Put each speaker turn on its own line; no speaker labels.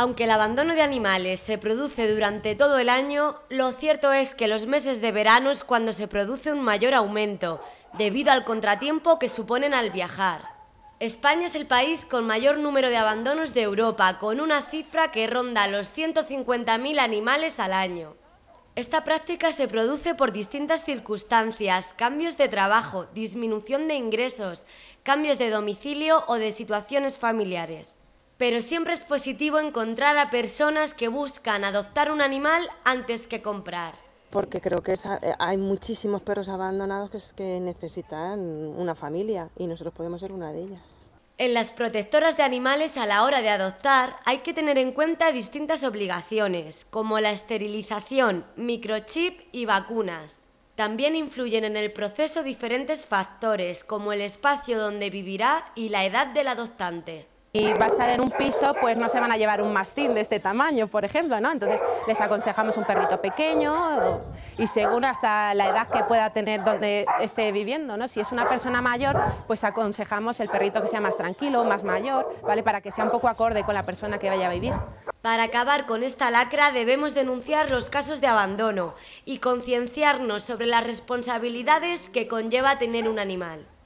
Aunque el abandono de animales se produce durante todo el año, lo cierto es que los meses de verano es cuando se produce un mayor aumento, debido al contratiempo que suponen al viajar. España es el país con mayor número de abandonos de Europa, con una cifra que ronda los 150.000 animales al año. Esta práctica se produce por distintas circunstancias, cambios de trabajo, disminución de ingresos, cambios de domicilio o de situaciones familiares pero siempre es positivo encontrar a personas que buscan adoptar un animal antes que comprar.
Porque creo que eh, hay muchísimos perros abandonados que necesitan una familia y nosotros podemos ser una de ellas.
En las protectoras de animales a la hora de adoptar hay que tener en cuenta distintas obligaciones, como la esterilización, microchip y vacunas. También influyen en el proceso diferentes factores, como el espacio donde vivirá y la edad del adoptante
y va a estar en un piso, pues no se van a llevar un mastín de este tamaño, por ejemplo, ¿no? Entonces les aconsejamos un perrito pequeño y según hasta la edad que pueda tener donde esté viviendo, ¿no? Si es una persona mayor, pues aconsejamos el perrito que sea más tranquilo, más mayor, ¿vale? Para que sea un poco acorde con la persona que vaya
a vivir. Para acabar con esta lacra debemos denunciar los casos de abandono y concienciarnos sobre las responsabilidades que conlleva tener un animal.